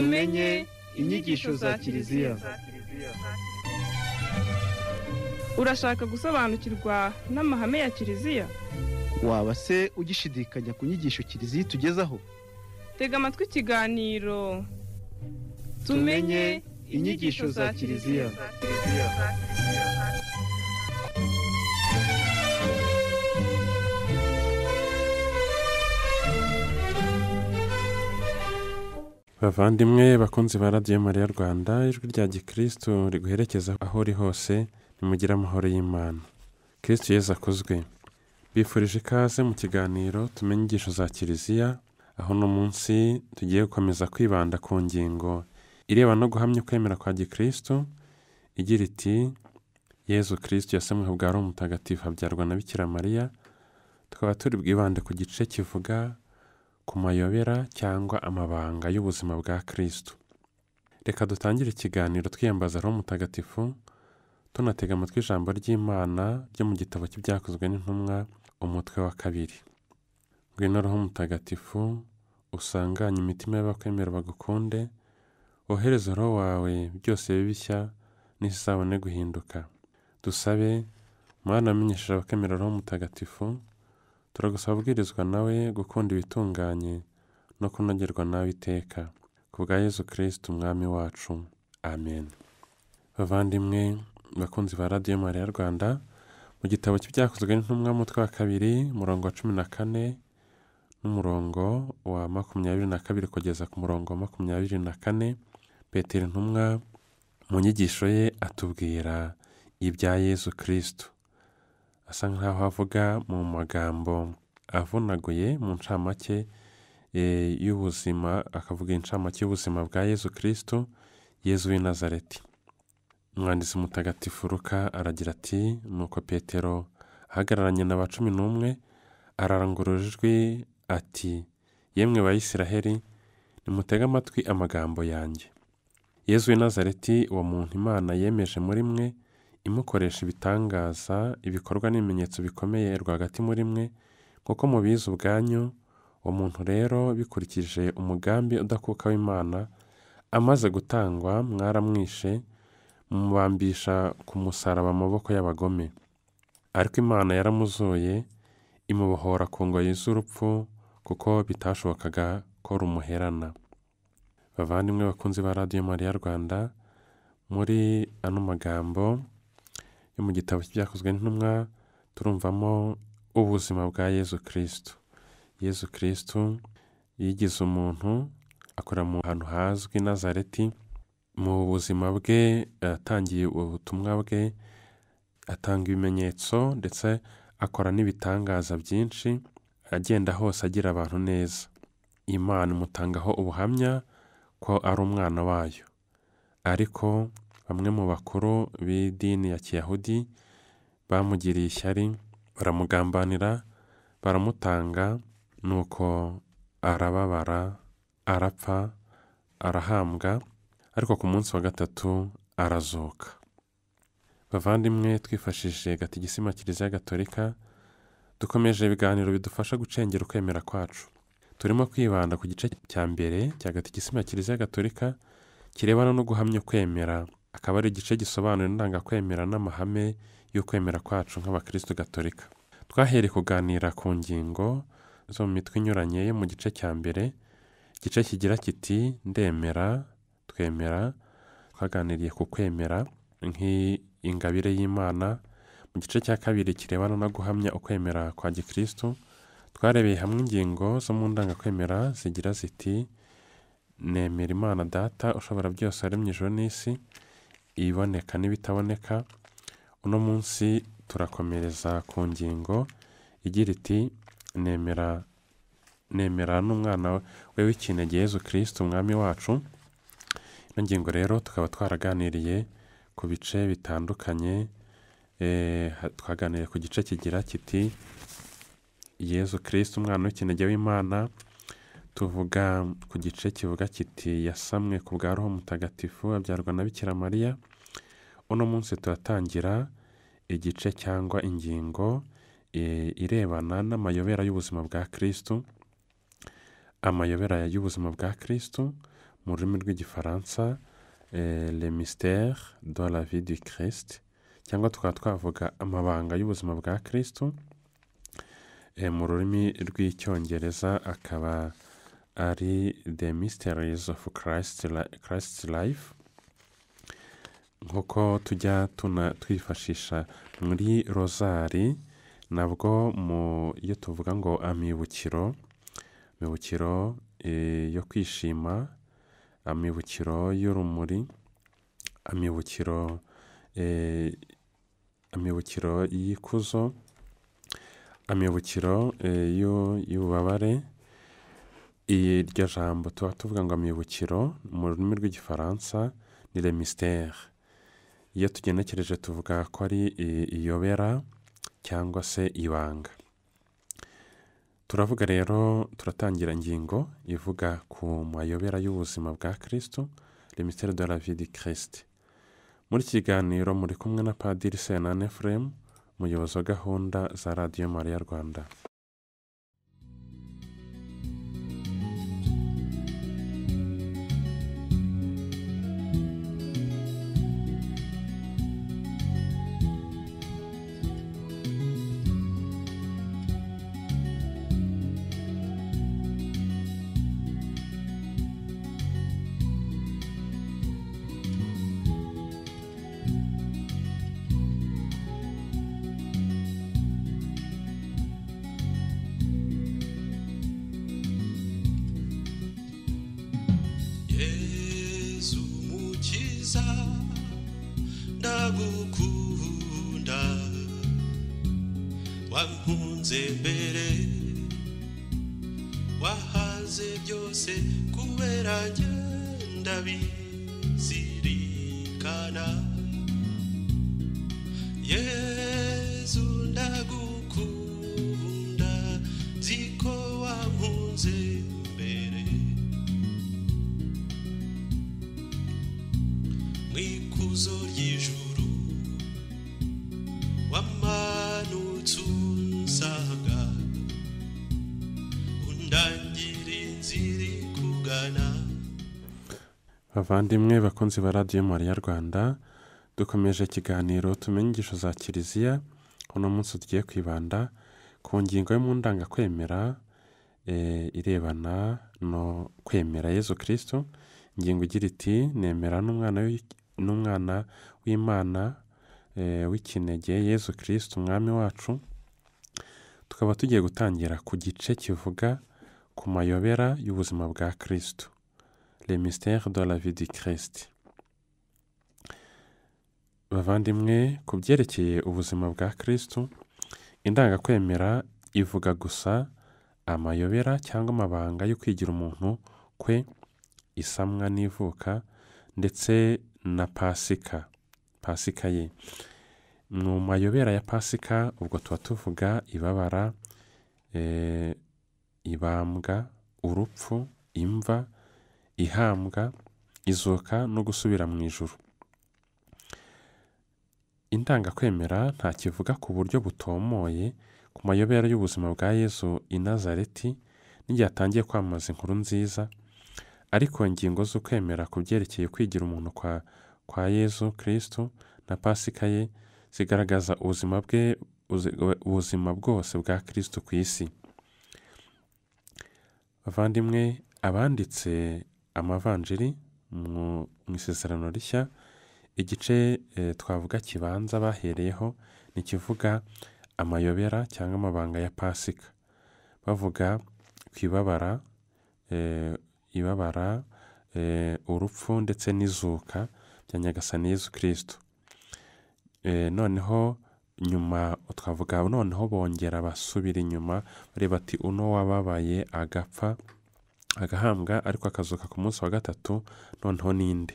tumenye inyigisho za kiliziya urashaka gusobanukirwa n'amahame ya kiliziya waba se ugishidikanya ku nyigisho kiliziya itugezaho tega amatwi ikiganiro tumenye inyigisho za kiliziya bavandimwe bakunzi ba radiyo mariya rwanda ijwi rya gikirisitu riguherekeza aho uri hose nimugire amahoro y'imana kirisitu yeza akozwe bifurije ikaze mu kiganiro tumenye inyigisho za kiliziya aho uno munsi tugiye gukomeza kwibanda ku ngingo ireba no guhamya kwemera kwa gikirisitu igira iti yezu kirisitu yasemwe bwa umutagatifu habyarwa na bikira mariya tukaba turi bwibande ku gice kivuga ku mayobera cyangwa amabanga y'ubuzima bwa kirisitu reka dutangire ikiganiro twiyambaza roho mutagatifu tunatega amatwi ijambo ry'imana ryo mu gitabo cy'ibyakozwe n'intumwa umutwe wa kabiri ngwino roho mutagatifu usanganye imitima y'abakwemera bagukunde wohereze roho wawe byose bishya n'izabone guhinduka dusabe mwana amenyesheje abakwemera roho mutagatifu turagusaba ababwirizwa nawe gukunda ibitunganye no kunogerwa nawe iteka ku bwa yezu kirisiti umwami wacu amen bavandimwe bakunzi ba radiyo mariya rwanda mu gitabo cy'ibyakozwe n'intumwa mutwe wa kabiri umurongo wa cumi na kane n'umurongo wa makumyabiri na kabiri kugeza ku murongo wa makumyabiri na kane petero intumwa mu nyigisho ye atubwira ibya yezu kirisiti asa nkaho avuga mu magambo avunaguye mu ncamake eh, y'ubuzima akavuga incamake y'ubuzima bwa yezu kirisitu yezu w'i nazareti umwanditsi mutagatifu ruka aragira ati nuko petero ahagararanye na ba cumi n'umwe ararangurura ijwi ati yemwe bayisiraheli nimutege amatwi amagambo yanjye yezu w'i nazareti uwo muntu imana yemeje muri mwe imukoresha ibitangaza, ibikorwa n'ibimenyetso bikomeye rwagati muri mwe, kuko mubizi ubwanyu, umuntu rero bikurikije umugambi udakuka w'Imana, amaze gutangwa mwaramwishe, mubambisha ku musaraba amaboko y'abagome. Ariko Imana yaramuzuye, imubohora ku ngoyi z'urupfu, kuko bitashobokaga ko rumuherana. Bavandimwe bakunzi ba Radiyo Mariya Rwanda, muri ano magambo yo mu gitabo cyakozwe n'intumwa turumvamo ubuzima bwa yezu kirisitu yezu kirisitu yigize umuntu akora mu hantu hazwi nazareti mu buzima bwe yatangiye ubutumwa bwe atanga ibimenyetso ndetse akora n'ibitangaza byinshi agenda hose agira abantu neza imana imutangaho ubuhamya ko ari umwana wayo ariko bamwe mu bakuru b'idini ya kiyahudi bamugiriye ishyari baramugambanira baramutanga nuko arababara arapfa arahambwa ariko ku munsi wa gatatu arazuka bavandimwe twifashishije gatigisima kiliziya gatolika dukomeje ibiganiro bidufasha gucengera ukwemera kwacu turimo kwibanda ku gice cya mbere cya gatigisima kiliziya gatolika kirebana no guhamya ukwemera akaba ari igice gisobanura indangakwemera n'amahame y'ukwemera kwacu nk'abakristo gatolika twahereye kuganira ku ngingo zo mu mitwe inyuranye yo mu gice cya mbere igice kigira kiti ndemera twemera twaganiriye ku kwemera nk'ingabire y'imana mu gice cya kabiri kirebana no guhamya ukwemera kwa gikristo twarebeye hamwe ingingo zo mu ndangakwemera zigira ziti nemera imana data ushobora byose waremye ijoro n'isi iboneka n'ibitaboneka, uno munsi turakomereza ku ngingo igira iti nemera nemera n'umwana we w'ikinege Yezu kirisiti umwami wacu, ino ngingo rero tukaba twaraganiriye ku bice bitandukanye eh, twaganiriye ku gice kigira kiti Yezu kirisiti umwana w'ikinege w'imana tuvuga ku gice kivuga kiti yasamwe ku bwa roho mutagatifu abyarwa na bikira mariya uno munsi turatangira igice cyangwa ingingo irebana n'amayobera y'ubuzima bwa kirisitu amayobera y'ubuzima bwa kirisitu mu rurimi rw'igifaransa eh, Mister de la vie du Christ cyangwa tukaba twavuga amabanga y'ubuzima bwa kirisitu eh, mu rurimi rw'icyongereza akaba ari the mysteries of christ life nk'uko tujya twifashisha muri rozari nabwo iyo tuvuga ngo amibukiro amibukiro eh, yo kwishima amibukiro y'urumuri amibukiro eh, amibukiro y'ikuzo amibukiro eh, y'ububabare iryo jambo tuba tuvuga ngo amibukiro mu rurimi rw'igifaransa ni remisiteri iyo tugenekereje tuvuga ko ari iyobera cyangwa se ibanga turavuga rero turatangira ingingo ivuga ku mayobera y'ubuzima bwa kirisito remitire de la vie de kirisite muri iki kiganiro muri kumwe na padiri senane furemu umuyobozi wa gahunda za radiyo mariya rwanda vez. bavandimwe bakunzi ba radiyo mariya rwanda dukomeje ikiganiro tumenye za kiliziya uno munsi tugiye kwibanda ku ngingo yo mu ndangakwemera eh, irebana no kwemera yezu kirisito ingingo igira iti nemera n'umwana w'imana eh, w'ikinege yezu kirisito umwami wacu tukaba tugiye gutangira ku gice kivuga ku mayobera y'ubuzima bwa kirisito les mystères de la vie du Christ bavandimwe ku byerekeye ubuzima bwa kirisitu indangakwemera ivuga gusa amayobera cyangwa amabanga yo kwigira umuntu kwe isamwa n'ivuka ndetse na pasika pasika ye mu mayobera ya pasika ubwo tuba tuvuga ibabara eh, ibambwa urupfu imva ihambwa izoka no gusubira mu ijuru indangakwemera nta kivuga ku buryo butomoye ku mayobera y'ubuzima bwa yezu i nazareti n'igihe atangiye kwamamaza inkuru nziza ariko ingingo z'ukwemera ku byerekeye kwigira umuntu kwa kwa yezu kirisitu na pasika ye zigaragaza ubuzima bwe ubuzima bwose bwa kirisitu ku isi abavandimwe abanditse amavanjiri mu isezerano rishya igice eh, twavuga kibanza bahereyeho ni amayobera cyangwa amabanga ya pasika bavuga ku eh, ibabara ibabara eh, urupfu ndetse n'izuka bya nyagasani yezu kirisito noneho nyuma twavuga noneho bongera basubira inyuma bareba bati uno wababaye agapfa agahambwa ariko akazuka ku munsi wa gatatu noneho n'indi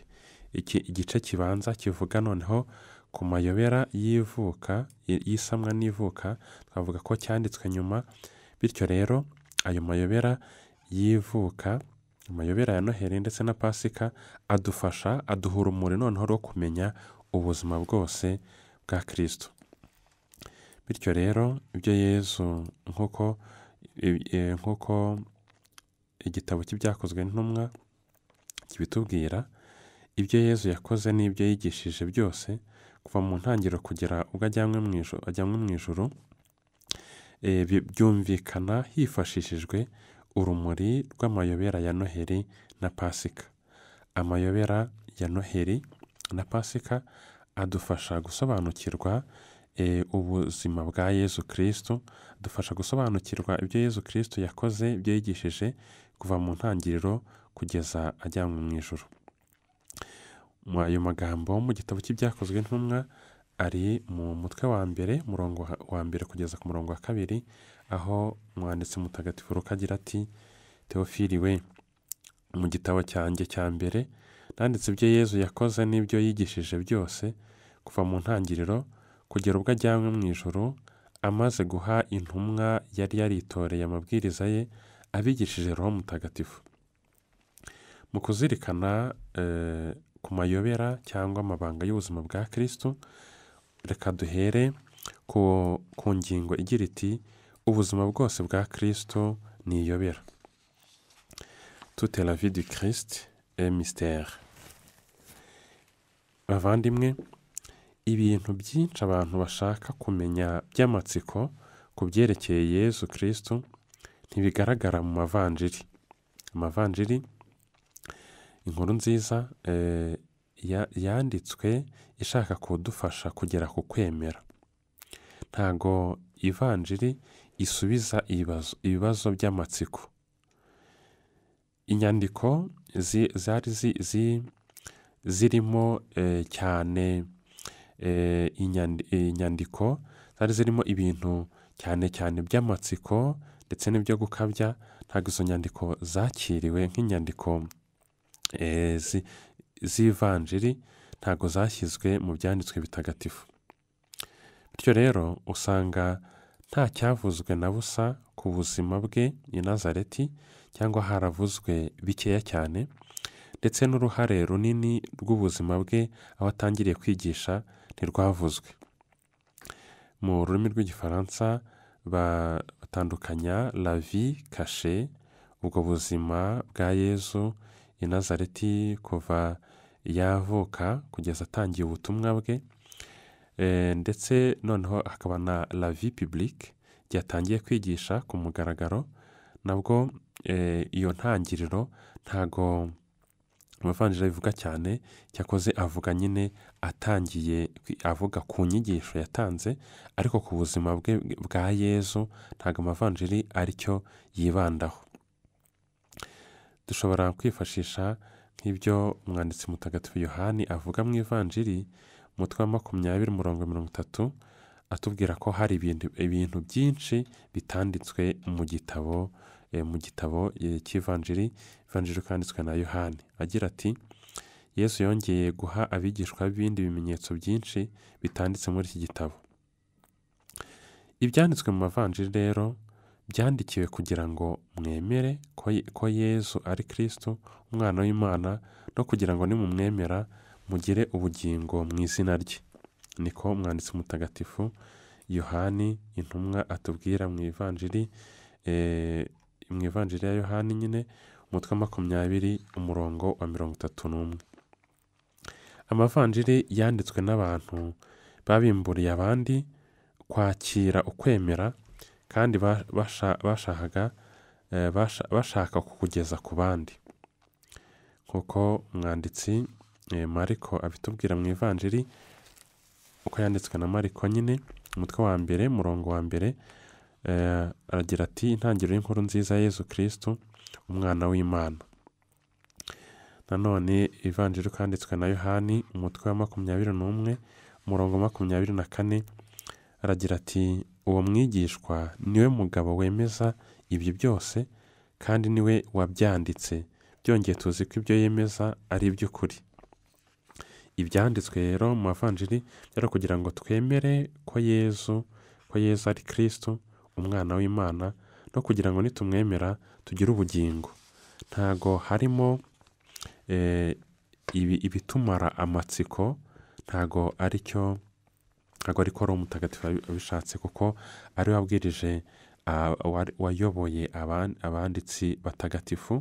iki igice kibanza kivuga noneho ku mayobera y'ivuka y'isamwa n'ivuka twavuga ko cyanditswe nyuma bityo rero ayo mayobera y'ivuka amayobera ya noheri ndetse na pasika adufasha aduha urumuri noneho rwo kumenya ubuzima bwose bwa kirisito bityo rero ibyo yezu nk'uko nk'uko igitabo cy'ibyakozwe n'intumwa kibitubwira ibyo yezu yakoze n'ibyo yigishije byose kuva mu ntangiriro kugera ubwo ajyanwe mu ijoro e, byumvikana hifashishijwe urumuri rw'amayobera ya noheri na pasika amayobera ya noheri na pasika adufasha gusobanukirwa e, ubuzima bwa yezu kirisitu adufasha gusobanukirwa ibyo yezu kirisitu yakoze ibyo yigishije kuva mu ntangiriro kugeza ajyanwe mu ijoro ayo magambo mu gitabo cy'ibyakozwe n'intumwa ari mu mutwe wa mbere murongo wa mbere kugeza ku murongo wa kabiri aho umwanditsi mutagatifu ruka agira ati teofili we mu gitabo cyanjye cya mbere nanditse ibyo yezu yakoze n'ibyo yigishije byose kuva mu ntangiriro kugera ubwo ajyanywe mu ijoro amaze guha intumwa yari yaritoreye amabwiriza ye abigishije roho mutagatifu mu kuzirikana eh, ku mayobera cyangwa amabanga y'ubuzima bwa kirisitu reka duhere ku ngingo igira iti ubuzima bwose bwa kirisitu ni iyobera tutera vidi kirisiti emisiteri bavandimwe ibintu byinshi abantu bashaka kumenya by'amatsiko ku byerekeye yezu kirisitu ntibigaragara mu mavanjiri amavanjiri inkuru nziza eh, yanditswe ishaka kudufasha kugera ku kwemera ntago ivanjiri isubiza ibibazo by'amatsiko inyandiko zari zirimo eh, cyane eh, inyandiko zari zirimo ibintu cyane cyane by'amatsiko ndetse n'ibyo gukabya ntabwo izo nyandiko zakiriwe nk'inyandiko eh, z'ivanjiri ntabwo zashyizwe mu byanditswe bitagatifu bityo rero usanga nta cyavuzwe na busa ku buzima bwe i nazareti cyangwa haravuzwe bikeya cyane ndetse n'uruhare runini rw'ubuzima bwe aho atangiriye kwigisha ntirwavuzwe mu rurimi rw'igifaransa batandukanya vie kashe ubwo buzima bwa yezu i nazareti kuva yavuka kugeza atangiye ubutumwa bwe eh, ndetse noneho hakaba na la vie igihe atangiye kwigisha ku mugaragaro nabwo eh, iyo ntangiriro ntago amavanjiri abivuga cyane cyakoze avuga nyine atangiye avuga ku nyigisho yatanze ariko ku buzima bwe bwa yezu ntabwo amavanjiri aricyo yibandaho dushobora kwifashisha nk'ibyo umwanditsi mutagatifu yohani avuga mu ivanjiri umutwe wa makumyabiri mirongo mirongo itatu atubwira ko hari ibintu byinshi bitanditswe mu gitabo eh, mu gitabo eh, cy'ivanjiri ivanjiri kanditswe na yohani agira ati yesu yongeye guha abigishwa b'ibindi bimenyetso byinshi bitanditse muri iki gitabo ibyanditswe mu mavanjiri rero byandikiwe kugira ngo mwemere ko yesu ari kirisitu umwana w'imana no kugira ngo nimumwemera mugire ubugingo mu izina rye niko umwanditsi mutagatifu yohani intumwa atubwira mu ivanjiri eh, mu ivanjiri ya yohani nyine umutwe makumyabiri umurongo wa mirongo itatu n'umwe amavanjiri yanditswe n'abantu babimburiye abandi kwakira ukwemera kandi eh, bashaka kukugeza ku bandi nk'uko umwanditsi eh, mariko abitubwira mu ivanjiri uko yanditswe na mariko nyine umutwe wa mbere umurongo wa mbere eh, aragira ati intangiriro y'inkuru nziza Yezu kirisitu umwana w'imana nanone ivanjiri kanditswe na yohani umutwe wa makumyabiri n'umwe umurongo makumyabiri na kane aragira ati uwo mwigishwa niwe mugabo wemeza ibyo byose kandi niwe wabyanditse byongeye tuzi ko ibyo yemeza ari iby'ukuri ibyanditswe rero mu mavanjiri rero kugira ngo twemere ko yezu ko yezu ari kirisitu umwana w'imana no kugira ngo nitumwemera tugire ubugingo ntago harimo Eh, ibitumara amatsiko ntago ari cyo ntago ari ko ari umutagatifu abishatse kuko ari we wabwirije wayoboye abanditsi batagatifu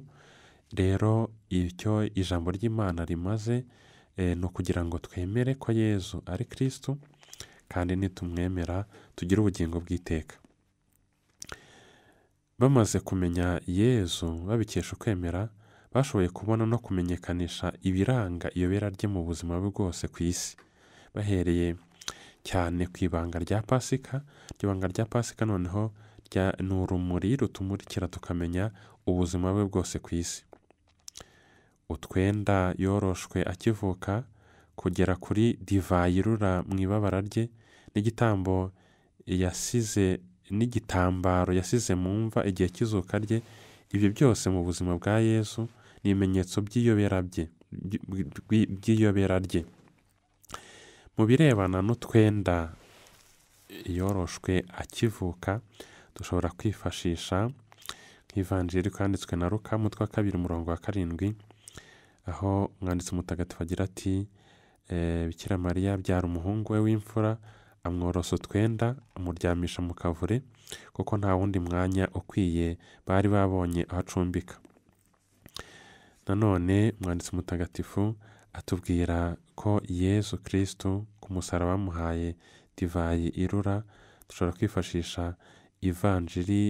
rero icyo ijambo ry'imana rimaze eh, ni ukugira ngo twemere ko yezu ari kirisitu kandi nitumwemera tugire ubugingo bw'iteka bamaze kumenya yezu babikesha ukwemera bashoboye kubona no kumenyekanisha ibiranga iyo bera rye mu buzima bwose ku isi bahereye cyane ku ibanga rya pasika iryo banga rya pasika noneho ni urumuri rutumurikira tukamenya ubuzima bwe bwose ku isi utwenda yoroshwe akivuka kugera kuri divayi irura mu ibabara rye n'igitambo yasize n'igitambaro yasize mu mva igihe cy'izuka rye ibyo byose mu buzima bwa yesu ibimenyetso by'iyobera rye mu birebana n'utwenda yoroshwe akivuka dushobora kwifashisha nk'ivanjiri kanditswe na ruka umutwe wa kabiri umurongo wa karindwi aho umwanditsi mutagatifu agira ati eh, bikira mariya byara umuhungu we w'imfura amworosa utwenda amuryamisha mu kavure kuko nta wundi mwanya ukwiye bari babonye aho acumbika nanone umwanditsi mutagatifu atubwira ko yezu kirisitu ku musaraba bamuhaye divayi irura dushobora kwifashisha ivanjiri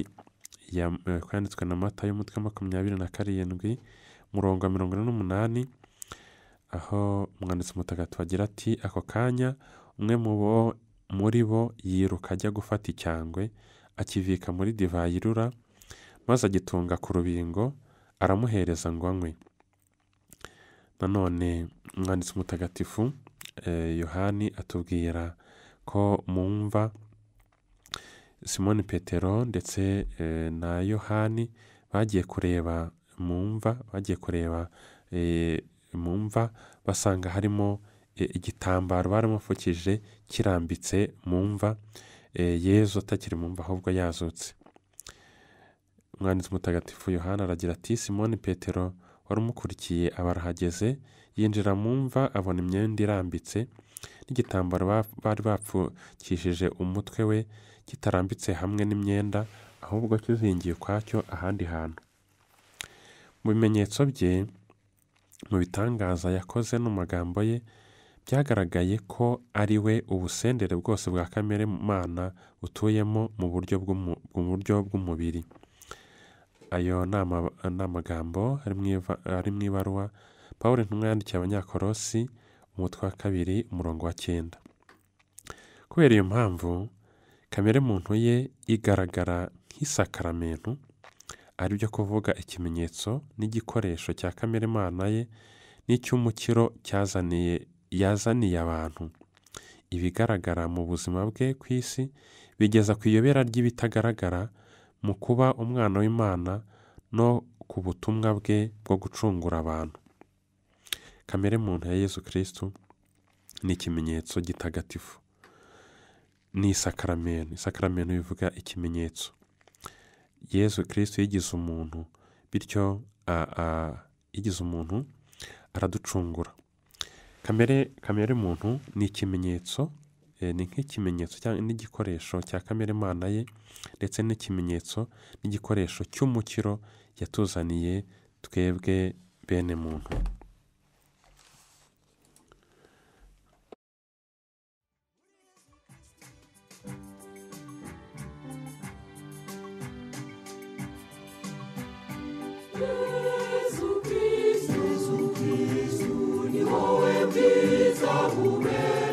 yanditswe eh, na mata y'umutwe makumyabiri na karindwi murongo wa mirongo ine n'umunani aho umwanditsi mutagatifu agira ati ako kanya umwe mu bo muri bo yiruka ajya gufata icyangwe akivika muri divayi irura maze agitunga ku rubingo aramuhereza ngo anywe nanone umwanditsi mutagatifu eh, yohani atubwira ko mu mva simoni petero ndetse eh, na yohani bagiye kureba mu mva bagiye kureba eh, mu mva basanga harimo igitambaro baramupfukije kirambitse mu mva yezu atakiri mu mva ahubwo yazutse umwanditsi mutagatifu yohana aragira ati simoni petero wari umukurikiye abarahageze yinjira mu mva abona imyenda irambitse n'igitambaro bari bapfukishije umutwe we kitarambitse hamwe n'imyenda ahubwo kizingiye ukwacyo ahandi hantu mu bimenyetso bye mu bitangaza yakoze n'amagambo ye byagaragaye ko ari we ubusendere bwose bwa kamere mana butuyemo mu buryo bw'umubiri ayo ni amagambo ari mu ibaruwa pawulo intumwa yandikiye abanyakorosi umutwe wa kabiri umurongo wa cyenda kubera iyo mpamvu kamere muntu ye igaragara nk'isakaramentu ari byo kuvuga ikimenyetso n'igikoresho cya kamere Imana ye n'icy'umukiro cyazaniye yazaniye abantu ibigaragara mu buzima bwe ku isi bigeza ku iyobera ry'ibitagaragara mu kuba umwana w'imana no ku butumwa bwe bwo gucungura abantu kamere muntu ya yesu kirisitu ni ikimenyetso gitagatifu ni isakaramento isakaramento bivuga ikimenyetso yesu kirisitu yigize umuntu bityo yigize umuntu araducungura kamere muntu ni ikimenyetso Eh, ni nk'ikimenyetso cyangwa n'igikoresho cya kamere Imana ye ndetse n'ikimenyetso n'igikoresho cy'umukiro yatuzaniye twebwe bene muntu Yezu Kristu ni wowe bwiza bubera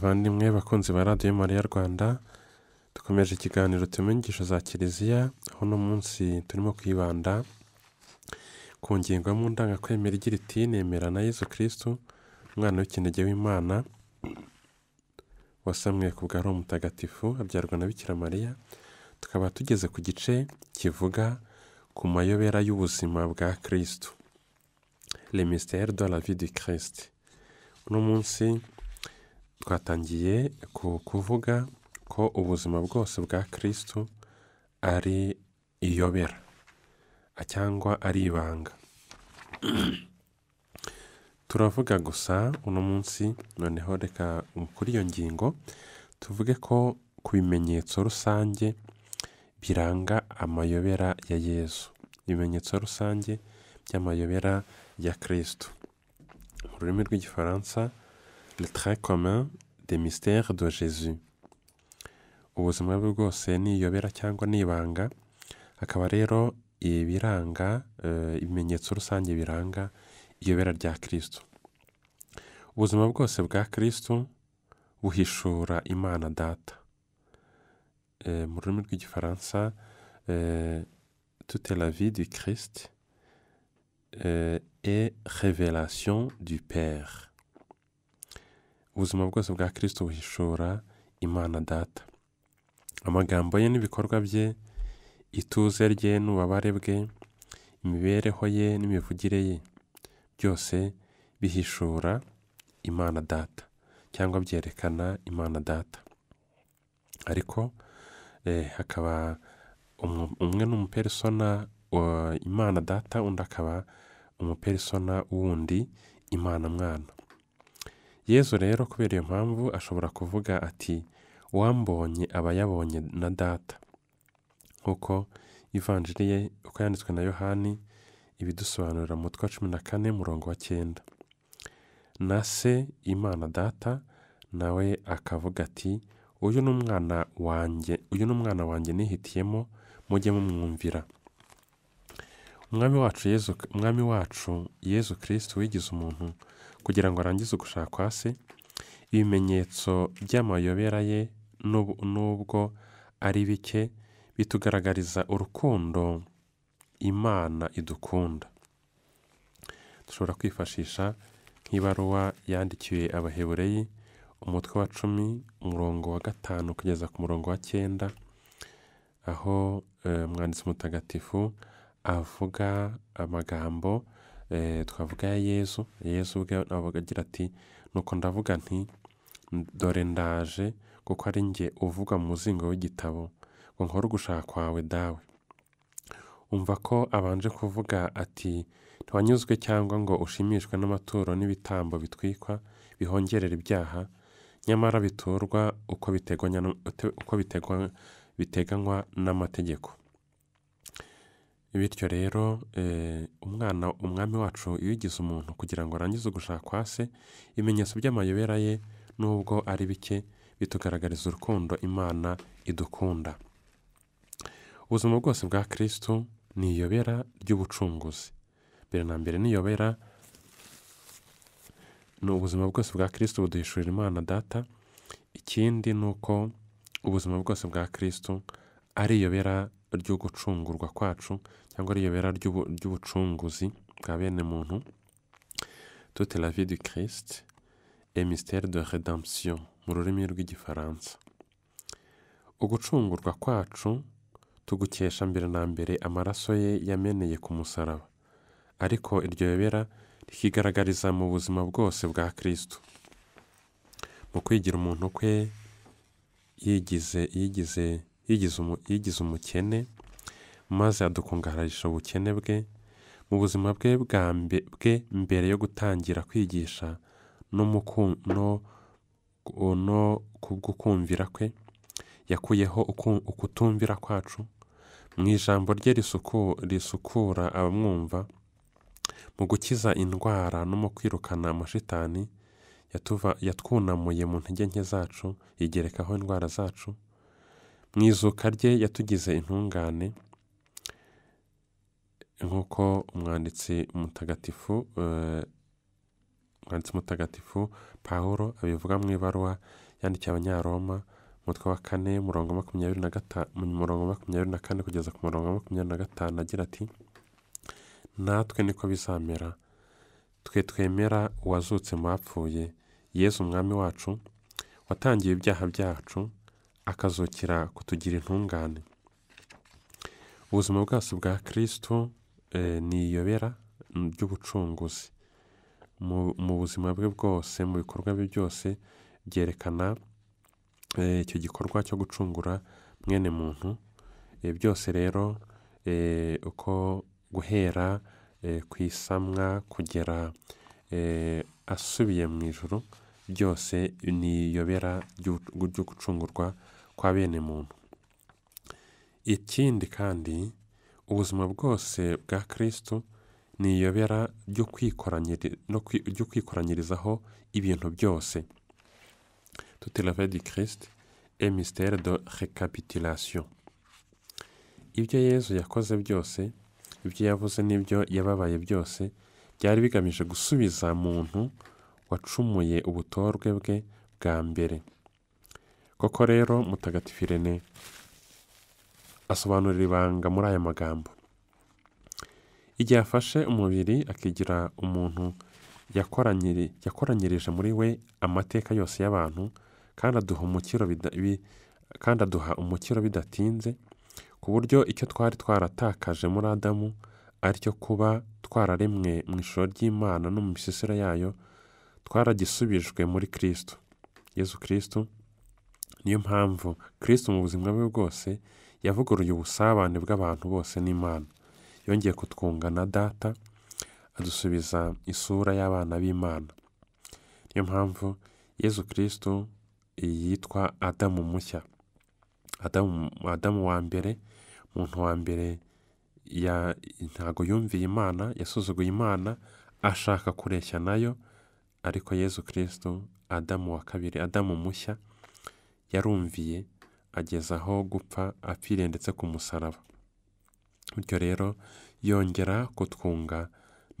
bavandimwe bakunzi ba radiyo mariya rwanda dukomeje ikiganiro tumenyesha za kiliziya aho uno munsi turimo kwibanda ku ngingo mu ndangakwemera igira iti nemera na yezu kirisitu umwana w'ikinege w'imana wasamwe ku bwa umutagatifu mutagatifu abyarwa na bikira mariya tukaba tugeze ku gice kivuga ku mayobera y'ubuzima bwa kirisitu remisiteri do la vidi kirisiti uno munsi twatangiye kuvuga ko ubuzima bwose bwa kirisitu ari iyobera cyangwa ari ibanga turavuga gusa uno munsi noneho reka kuri iyo ngingo tuvuge ko ku bimenyetso rusange biranga amayobera ya yesu ibimenyetso rusange by'amayobera ya kirisitu mu rurimi rw'igifaransa très commun des mystères de Jésus ubuzima vous bwose ni cyangwa ni rero ibiranga eh, rusange biranga rya imana eh, mu eh, toute la vie du christ et révélation du père ubuzima bwose bwa kirisito buhishura imana data amagambo ye n'ibikorwa bye ituze rye n'ububabare bwe imibereho ye n'imivugire ye byose bihishura imana data cyangwa byerekana imana data ariko eh, hakaba umwe ni umuperisona imana data undi akaba umuperisona wundi imana mwana yezu rero kubera iyo mpamvu ashobora kuvuga ati “Wambonye aba yabonye na data nk'uko ivanjiri ye uko yanditswe na yohani ibidusobanurira mu twa cumi na kane murongo wa cyenda na se imana data nawe akavuga ati uyu ni umwana wanjye uyu ni umwana wanjye nihitiyemo mujye mumwumvira umwami wacu yezu umwami wacu yezu kirisitu wigize umuntu kugira ngo arangize ugushakwa hasi ibimenyetso by'amayobera ye n'ubwo ari bike bitugaragariza urukundo imana idukunda dushobora kwifashisha nk'ibaruwa yandikiwe abahebureyi umutwe wa cumi umurongo wa gatanu kugeza ku murongo wa cyenda aho eh, umwanditsi mutagatifu avuga amagambo Eh, twavuga ya yezu yezu ubwe agira ati nuko ndavuga nti dore ndaje kuko ari njye uvuga mu muzingo w'igitabo ngo nkore ugushaka kwawe dawe umva ko abanje kuvuga ati ntiwanyuzwe cyangwa ngo ushimishwe n'amaturo n'ibitambo bitwikwa bihongerera ibyaha nyamara biturwa uko biteganywa n'amategeko bityo rero eh, umwana umwami wacu uyigize umuntu kugira ngo arangize ugushaka kwa se ibimenyetso by'amayobera ye nubwo ari bike bitugaragariza urukundo imana idukunda ubuzima bwose bwa kirisitu ni iyobera ry'ubucunguzi mbere na mbere n'iyobera ni ubuzima bwose bwa kirisitu buduhishurira imana data ikindi ni uko ubuzima bwose bwa kirisitu ari iyobera ryo gucungurwa kwacu cyangwa ariyo bera ry'ubucunguzi bwa bene muntu tute la vie du christ et mystère de redemption mu rurimi rw'igifaransa ugucungurwa kwacu tugukesha mbere na mbere amaraso ye yameneye ku musaraba ariko iryo yobera rikigaragariza mu buzima bwose bwa kirisito mu kwigira umuntu kwe yigize yigize yigize umukene maze adukungaharisha ubukene bwe mu buzima bwe bwe mbere yo gutangira kwigisha no kubw'ukumvira kwe yakuyeho ukutumvira kwacu mu ijambo rye risukura abamwumva mu gukiza indwara no mu kwirukana amashitani yatwunamuye mu ntege nke zacu yigerekaho indwara zacu mu izuka rye yatugize intungane nk'uko umwanditsi mutagatifu eh, umwanditsi mutagatifu paul abivuga mu ibaruwa yandikiye abanyaroma umutwe wa kane murongo makumyabiri na gatanu murongo makumyabiri na kane kugeza ku murongo makumyabiri na gatanu agira ati natwe niko bizamera twe twemera uwazutse mu bapfuye yezu umwami wacu watangiye ibyaha byacu akazukira kutugira intungane ubuzima bwacu bwa kirisito eh, ni iyobera ry'ubucunguzi mu buzima bwe bwose mu bikorwa bye byose byerekana eh, icyo gikorwa cyo gucungura mwene muntu eh, byose rero uko guhera ku isamwa kugera asubiye mu ijoro byose ni iyobera ry'ugucungurwa kwa bene muntu ikindi kandi ubuzima bwose bwa kirisitu ni iyobera ryo kwikoranyirizaho ibintu byose tutelave di kirisiti emisiteri do rekapitirasiyo ibyo yezu yakoze byose ibyo yavuze n'ibyo yababaye byose byari bigamije gusubiza muntu wacumuye ubutorwe bwe bwa mbere koko rero mutagatifu irene asobanurira ibanga muri aya magambo igihe afashe umubiri akigira umuntu yakoranyirije muri we amateka yose y'abantu kandi aduha umukiro kandi aduha umukiro bidatinze ku buryo icyo twari twaratakaje muri adamu aricyo kuba twararemwe mu ishusho ry'imana no mu misisiro yayo twaragisubijwe muri kirisito yezu kirisito niyo mpamvu kirisito mu buzima bwe bwose yavuguruye ubusabane bw'abantu bose n'imana yongeye kutwunga data adusubiza isura y'abana b'imana niyo mpamvu yezu kirisito yitwa adamu mushya adamu wa mbere umuntu wa mbere ya ntago yumviye imana yasuzuguye imana ashaka kureshya nayo ariko yezu kirisito adamu wa kabiri adamu mushya yarumviye ageza aho gupfa apfiriye ndetse ku musaraba bityo rero yongera kutwunga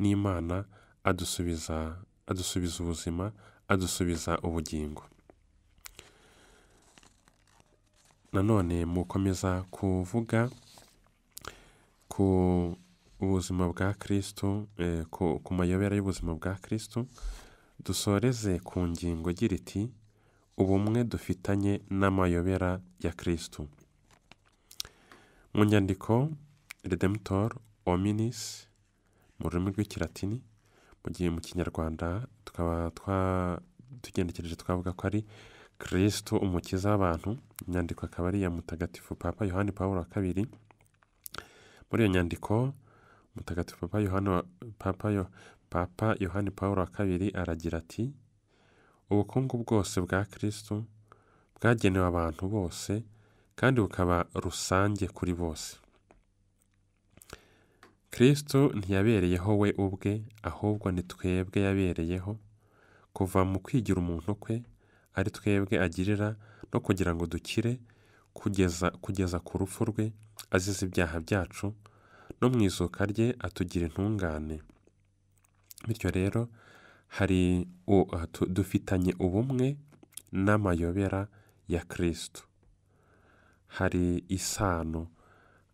n'imana adusubiza adusubiza ubuzima adusubiza ubugingo nanone mukomeza kuvuga ku ubuzima bwa kirisitu eh, ku mayobera y'ubuzima bwa kirisitu dusoreze ku ngingo igira iti ubumwe dufitanye n'amayobera ya kirisitu mu nyandiko redemutor ominis mu rurimi rw'ikilatini mu gihe mu kinyarwanda tukaba tugendekereje twavuga ko ari kirisitu umukiza w'abantu inyandiko akaba ari iya mutagatifu papa yohani paul wa kabiri muri iyo nyandiko mutagatifu papa yohani paul wa kabiri aragira ati Ubukungu bwose bwa Kristo bwagenewe abantu bose kandi bukaba rusange kuri bose. Kristo ntiyabereyeho we ubwe, ahubwo ni twebwe yabereyeho, kuva mu kwigira umuntu kwe, ari twebwe agirira no kugira ngo dukire, kugeza ku rupfu rwe azize ibyaha byacu, no mu izuka rye atugira intungane. Bityo rero hari dufitanye ubumwe n'amayobera ya kirisitu, hari isano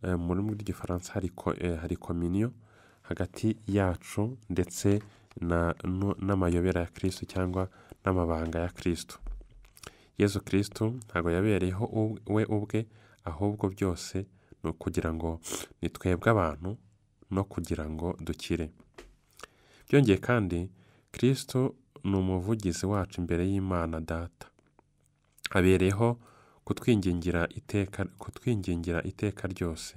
eh, mu rurimi rw'igifaransa hari kominiyo eh, hagati yacu ndetse n'amayobera ya kirisitu cyangwa n'amabanga ya kirisitu, Yezu kirisitu ntabwo yabereyeho we ubwe ahubwo byose ni ukugira ngo nitwebwe abantu no kugira ngo dukire, byongeye kandi kirisito ni umuvugizi wacu imbere y'imana data abereyeho kutwingingira iteka kutwingingira iteka ryose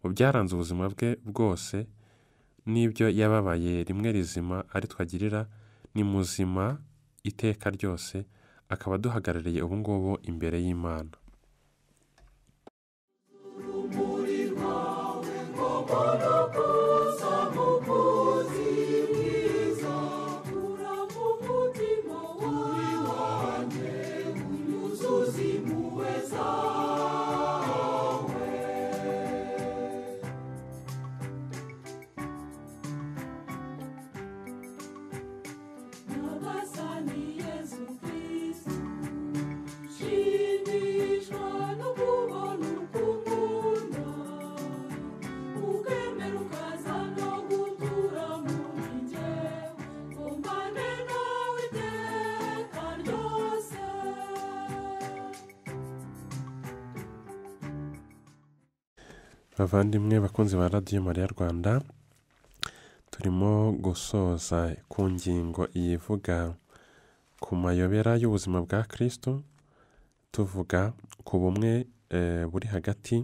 mu byaranze ubuzima bwe bwose n'ibyo yababaye rimwe rizima ari twagirira ni muzima iteka ryose akaba duhagarariye ubu ngubu imbere y'imana bavandimwe bakunzi ba radiyo mariya rwanda turimo gusoza ku ngingo yivuga ku mayobera y'ubuzima bwa kirisitu tuvuga ku bumwe eh, buri hagati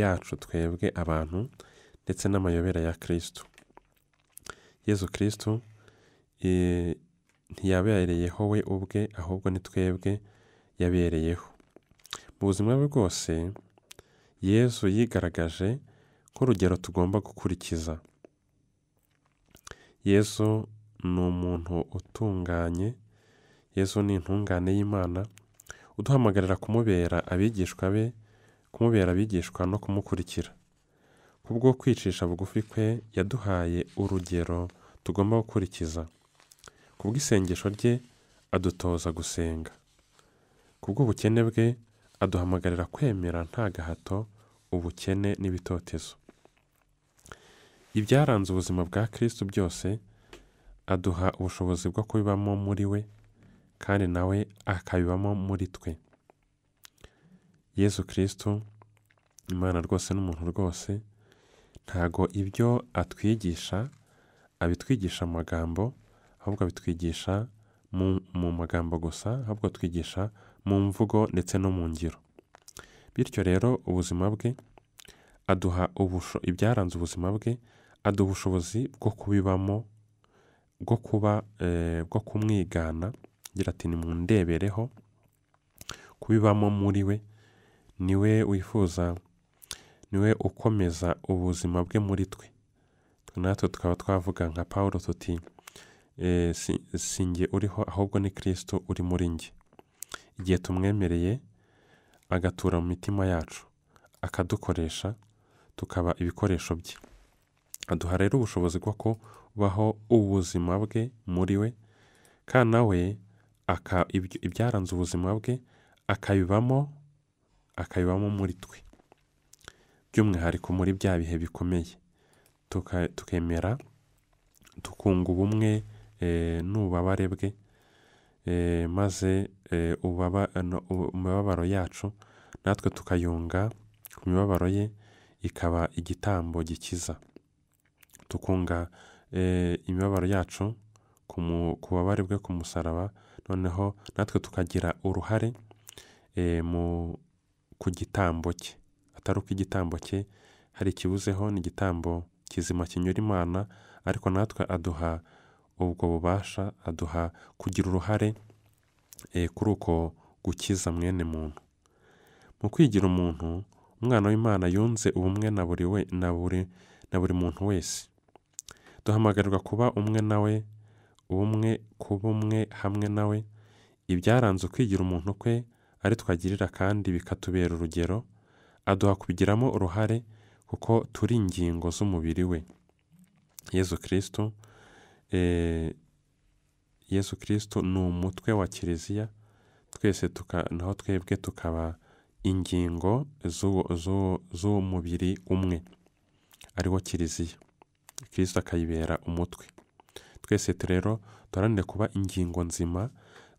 yacu twebwe abantu ndetse n'amayobera ya kirisitu yezu kirisitu eh, ntiyabereyeho we ubwe ahubwo ni twebwe yabereyeho mu buzima bwe bwose yesu yigaragaje ko urugero tugomba gukurikiza yesu ni umuntu utunganye yesu ni intungane y'imana uduhamagarira kumubera abigishwa be kumubera abigishwa no kumukurikira kubwo kwicisha bugufi kwe yaduhaye urugero tugomba gukurikiza kubw'isengesho rye adutoza gusenga kubw'ubukene bwe aduhamagarira kwemera nta gahato ubukene n'ibitotezo ibyaranze ubuzima bwa kirisitu byose aduha ubushobozi bwo kubibamo muri we kandi nawe akabibamo muri twe yesu kirisitu imana rwose n'umuntu rwose ntago ibyo atwigisha abitwigisha amagambo ahubwo abitwigisha mu magambo gusa ahubwo atwigisha mu mvugo ndetse no mu ngiro bityo rero ubuzima bwe aduha ibyaranze ubuzima bwe aduha ubushobozi bwo kubibamo bwo kuba eh, bwo kumwigana agira ati nimundebereho kubibamo muri we niwe wifuza niwe ukomeza ubuzima bwe muri twe natwe tukaba twavuga nka paul tuti eh, si uriho ahubwo ni kirisitu uri muri njye igihe tumwemereye agatura mu mitima yacu akadukoresha tukaba ibikoresho bye aduha rero ubushobozi bwo kubaho ubuzima bwe muri we kandi nawe ibyaranze ubuzima bwe akabibamo akabibamo muri twe by'umwihariko muri bya bihe bikomeye tukemera tukunga ubumwe eh, n'ububabare bwe Eh, maze eh, eh, umubabaro yacu natwe tukayunga ku mibabaro ye ikaba igitambo gikiza, tukunga imibabaro yacu ku bubabare bwe ku musaraba noneho natwe tukagira uruhare ku gitambo cye, atari uko igitambo cye hari ikibuzeho ni igitambo kizima kinyura Imana ariko natwe aduha. ubwo bubasha aduha kugira uruhare eh, kuri uko gukiza mwene muntu mu kwigira umuntu umwana w'imana yunze ubumwe na buri we na buri muntu wese duhamagarirwa kuba umwe nawe ubumwe kuba umwe hamwe nawe ibyaranze ukwigira umuntu kwe ari twagirira kandi bikatubera urugero aduha kubigiramo uruhare kuko turi ingingo z'umubiri we yezu kirisitu Eh, yesu kirisito ni umutwe wa kiliziya twese naho twebwe tukaba ingingo z'uwo mubiri umwe ariwo kiliziya kirisito akayibera umutwe twese rero duharanire kuba ingingo nzima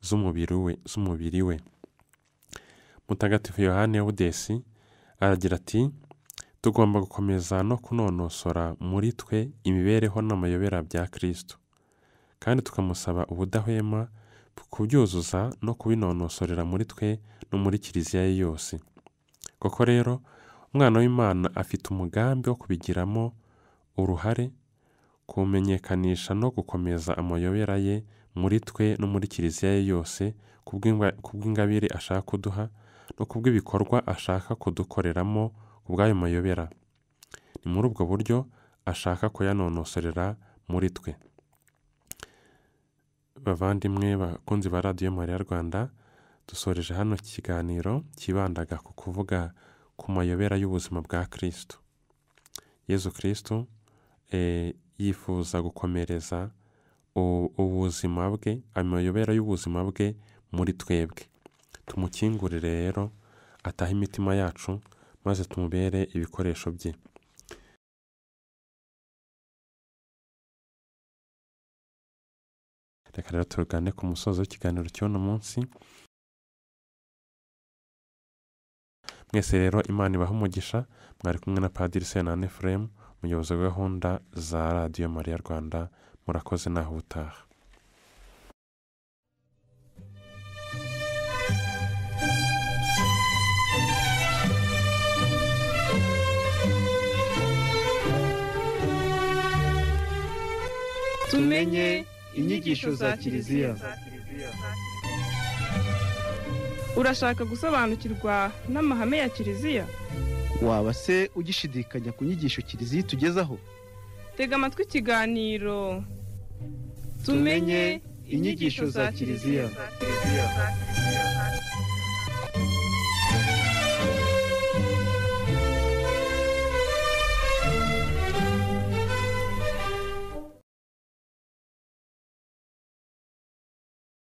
z'umubiri we z'umubiri we mutagatifu yohani wudesi aragira ati tugomba gukomeza no kunonosora muri twe imibereho n'amayobera bya kirisito kandi tukamusaba ubudahwema kubyuzuza no kubinonosorera muri twe no muri kiliziya ye yose koko rero umwana w'imana afite umugambi wo kubigiramo uruhare kumenyekanisha no gukomeza amayobera ye muri twe no muri kiliziya ye yose ku bw'ingabire ashaka kuduha no kubw’ibikorwa ashaka kudukoreramo ubw'ayo mayobera ni muri ubwo buryo ashaka kuyanonosorera muri twe bavandimwe bakunzi ba radiyo mariya rwanda dusoreje hano ikiganiro kibandaga ku kuvuga ku mayobera y'ubuzima bwa kirisitu yezu kirisitu eh, yifuza gukomereza ubuzima bwe amayobera y'ubuzima bwe muri twebwe tumukingurire rero atahe imitima yacu maze tumubere ibikoresho bye reka rero turugane ku musozo w'ikiganiro cy'uno munsi mwese rero imana ibaha umugisha mwari kumwe na padiri senane furemu umuyobozi wa gahunda za radiyo mariya rwanda murakoze naho ubutaha tumenye inyigisho za kiliziya urashaka gusobanukirwa n'amahame ya kiliziya waba se ugishidikanya ku nyigisho kiliziya itugezaho tega amatwi ikiganiro tumenye inyigisho za kiliziya